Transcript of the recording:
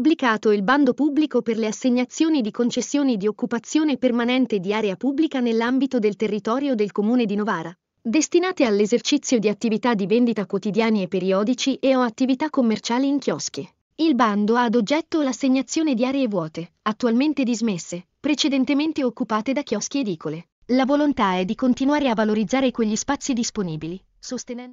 pubblicato il bando pubblico per le assegnazioni di concessioni di occupazione permanente di area pubblica nell'ambito del territorio del Comune di Novara, destinate all'esercizio di attività di vendita quotidiani e periodici e o attività commerciali in chioschi. Il bando ha ad oggetto l'assegnazione di aree vuote, attualmente dismesse, precedentemente occupate da chioschi edicole. La volontà è di continuare a valorizzare quegli spazi disponibili, sostenendo